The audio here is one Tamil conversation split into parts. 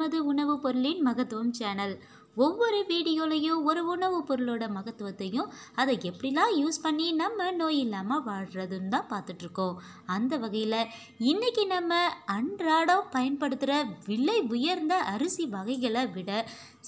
நமது உணவு பொருளின் மகத்துவம் சேனல் ஒவ்வொரு வீடியோலையும் ஒரு உணவுப் பொருளோட மகத்துவத்தையும் அதை எப்படிலாம் யூஸ் பண்ணி நம்ம நோய் இல்லாமல் வாழ்கிறதுன்னு தான் பார்த்துட்ருக்கோம் அந்த வகையில் இன்றைக்கி நம்ம அன்றாடம் பயன்படுத்துகிற விலை உயர்ந்த அரிசி வகைகளை விட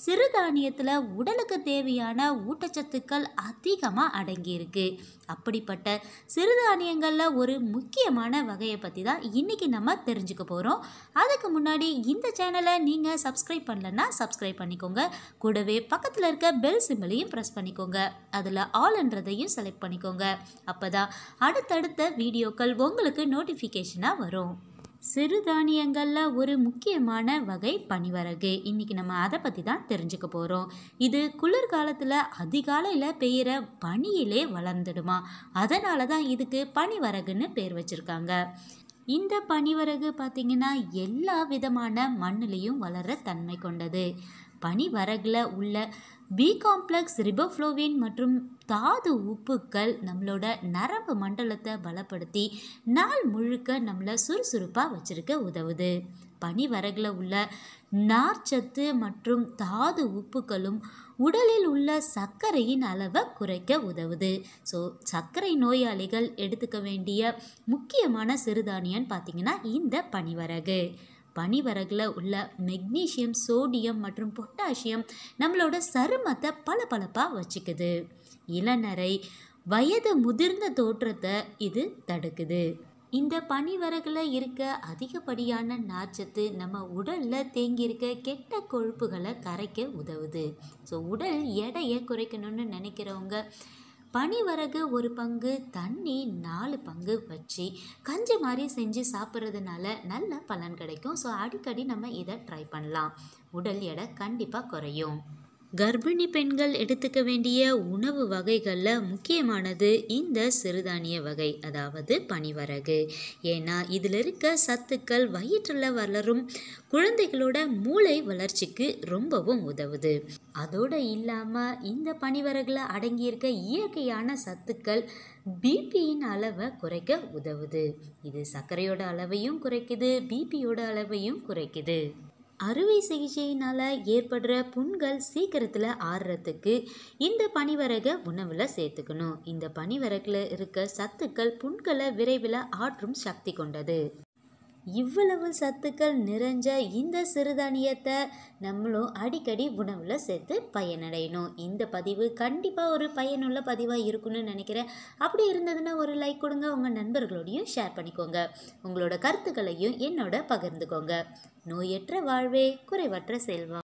சிறுதானியத்தில் உடலுக்கு தேவையான ஊட்டச்சத்துக்கள் அதிகமாக அடங்கியிருக்கு அப்படிப்பட்ட சிறுதானியங்களில் ஒரு முக்கியமான வகையை பற்றி தான் இன்றைக்கி நம்ம தெரிஞ்சுக்க போகிறோம் அதுக்கு முன்னாடி இந்த சேனலை நீங்கள் சப்ஸ்கிரைப் பண்ணலன்னா சப்ஸ்கிரைப் பண்ணிக்கோங்க கூடவே பக்கத்தில் இருக்க பெல் சிம்பிளையும் ப்ரெஸ் பண்ணிக்கோங்க அதில் ஆல்ன்றதையும் செலக்ட் பண்ணிக்கோங்க அப்போ தான் அடுத்தடுத்த வீடியோக்கள் உங்களுக்கு நோட்டிஃபிகேஷனாக வரும் சிறுதானியங்களில் ஒரு முக்கியமான வகை பனிவரகு இன்றைக்கி நம்ம அதை பற்றி தான் தெரிஞ்சுக்க போகிறோம் இது குளிர்காலத்தில் அதிகாலையில் பெய்கிற பனியிலே வளர்ந்துடுமா அதனால தான் இதுக்கு பனிவரகுன்னு பேர் வச்சுருக்காங்க இந்த பனிவரகு பார்த்திங்கன்னா எல்லா விதமான மண்ணிலையும் வளர தன்மை கொண்டது பனிவரகில் உள்ள பி காம்ப்ளெக்ஸ் ரிபோஃப்ளோவின் மற்றும் தாது உப்புக்கள் நம்மளோட நரம்பு மண்டலத்தை பலப்படுத்தி நாள் முழுக்க நம்மளை சுறுசுறுப்பாக வச்சுருக்க உதவுது பனிவரகில் உள்ள நார்ச்சத்து மற்றும் தாது உப்புகளும் உடலில் உள்ள சர்க்கரையின் அளவை குறைக்க உதவுது ஸோ சர்க்கரை நோயாளிகள் எடுத்துக்க வேண்டிய முக்கியமான சிறுதானியன்னு பார்த்திங்கன்னா இந்த பனிவரகு பனிவரகில் உள்ள மெக்னீஷியம் சோடியம் மற்றும் பொட்டாசியம் நம்மளோட சருமத்தை பளபளப்பாக வச்சுக்குது இளநரை வயது முதிர்ந்த தோற்றத்தை இது தடுக்குது இந்த பனிவரகில் இருக்க அதிகப்படியான நார்ச்சத்து நம்ம உடலில் தேங்கியிருக்க கெட்ட கொழுப்புகளை கரைக்க உதவுது ஸோ உடல் எடையை குறைக்கணும்னு நினைக்கிறவங்க பனிவரகு ஒரு பங்கு தண்ணி நாலு பங்கு வச்சு கஞ்சி மாதிரி செஞ்சு சாப்பிட்றதுனால நல்ல பலன் கிடைக்கும் ஸோ அடிக்கடி நம்ம இதை ட்ரை பண்ணலாம் உடல் எடை கண்டிப்பாக குறையும் கர்ப்பிணி பெண்கள் எடுத்துக்க வேண்டிய உணவு வகைகளில் முக்கியமானது இந்த சிறுதானிய வகை அதாவது பனிவரகு ஏன்னா இதில் இருக்க சத்துக்கள் வயிற்றில் வளரும் குழந்தைகளோட மூளை வளர்ச்சிக்கு ரொம்பவும் உதவுது அதோடு இல்லாமல் இந்த பனிவரகில் அடங்கியிருக்க இயற்கையான சத்துக்கள் பிபியின் அளவை குறைக்க உதவுது இது சர்க்கரையோட அளவையும் குறைக்குது பிபியோட அளவையும் குறைக்குது அறுவை சிகிச்சையினால் ஏற்படுற புண்கள் சீக்கிரத்தில் ஆறுறதுக்கு இந்த பனிவரகை உணவில் சேர்த்துக்கணும் இந்த பனிவரகில் இருக்க சத்துக்கள் புண்களை விரைவில் ஆற்றும் சக்தி கொண்டது இவ்வளவு சத்துக்கள் நிறைஞ்ச இந்த சிறுதானியத்தை நம்மளும் அடிக்கடி உணவில் சேர்த்து பயனடையணும் இந்த பதிவு கண்டிப்பாக ஒரு பயனுள்ள பதிவாக இருக்குன்னு நினைக்கிறேன் அப்படி இருந்ததுன்னா ஒரு லைக் கொடுங்க உங்கள் நண்பர்களோடையும் ஷேர் பண்ணிக்கோங்க உங்களோட கருத்துக்களையும் என்னோட பகிர்ந்துக்கோங்க நோயற்ற வாழ்வே குறைவற்ற செல்வம்